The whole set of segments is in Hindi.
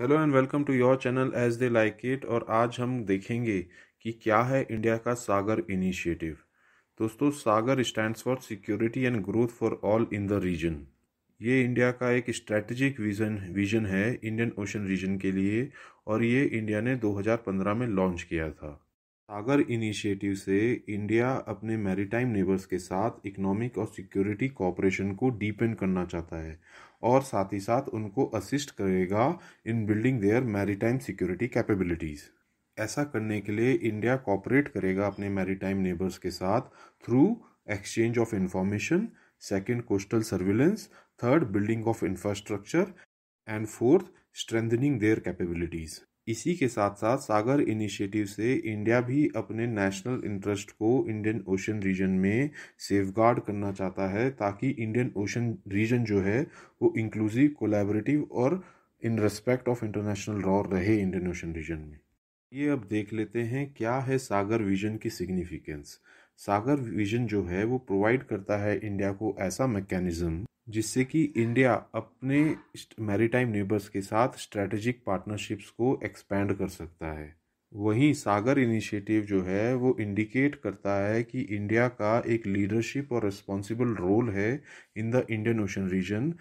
hello and welcome to your channel as they like it और आज हम देखेंगे कि क्या है इंडिया का सागर इनिशिएटिव दोस्तों SAGAR stands for security and growth for all in the region ये इंडिया का एक स्ट्रैटेजिक विजन विजन है इंडियन ओशन रीजन के लिए और ये इंडिया ने 2015 में लॉन्च किया था सागर इनिशिएटिव से इंडिया अपने मैरीटाइम नेबर्स के साथ इकोनॉमिक और सिक्योरिटी कोऑपरेशन को डीपेन करना चाहता है और साथ ही साथ उनको असिस्ट करेगा in building their maritime security capabilities ऐसा करने के लिए इंडिया कॉपरेट करेगा अपने मैरीटाइम नेबर्स के साथ through exchange of information second coastal surveillance third building of infrastructure and fourth strengthening their capabilities इसी के साथ साथ सागर इनिशिएटिव से इंडिया भी अपने नेशनल इंटरेस्ट को इंडियन ओशन रीजन में सेफगार्ड करना चाहता है ताकि इंडियन ओशन रीजन जो है वो इंक्लूसिव कोलैबोरेटिव और in respect of international law रहे इंडियन ओशन रीजन में ये अब देख लेते हैं क्या है सागर विजन की सिग्निफिकेंस सागर विजन जो है वो प्रोवाइड करता है इंडिया को ऐसा मैकेनिज्म जिससे कि इंडिया अपने मैरीटाइम नेबर्स के साथ स्ट्रेटेजिक पार्टनरशिप्स को एक्सपैंड कर सकता है वहीं सागर इनिशिएटिव जो है वो इंडिकेट करता है कि इंडिया का एक लीडरशिप और रिस्पॉन्सिबल रोल है in the Indian Ocean region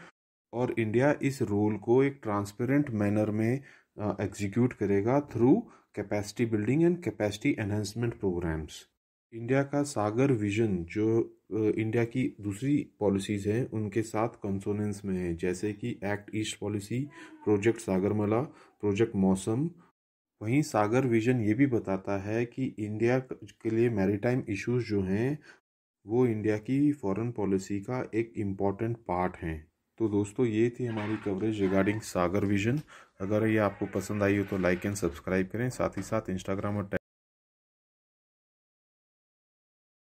और इंडिया इस रोल को एक ट्रांसपेरेंट मैनर में एग्जीक्यूट करेगा through capacity building and capacity enhancement programmes India का सागर विजन जो इंडिया की दूसरी पॉलिसीज़ हैं उनके साथ कंसोनेंस में है जैसे कि act east policy project Sagarmala project Mausam वहीं सागर विजन ये भी बताता है कि इंडिया के लिए मैरीटाइम इश्यूज जो हैं वो इंडिया की फॉरेन पॉलिसी का एक इम्पॉर्टेंट पार्ट हैं तो दोस्तों ये थी हमारी कवरेज रिगार्डिंग सागर विजन अगर ये आपको पसंद आई हो तो लाइक एंड सब्सक्राइब करें साथ ही साथ इंस्टाग्राम और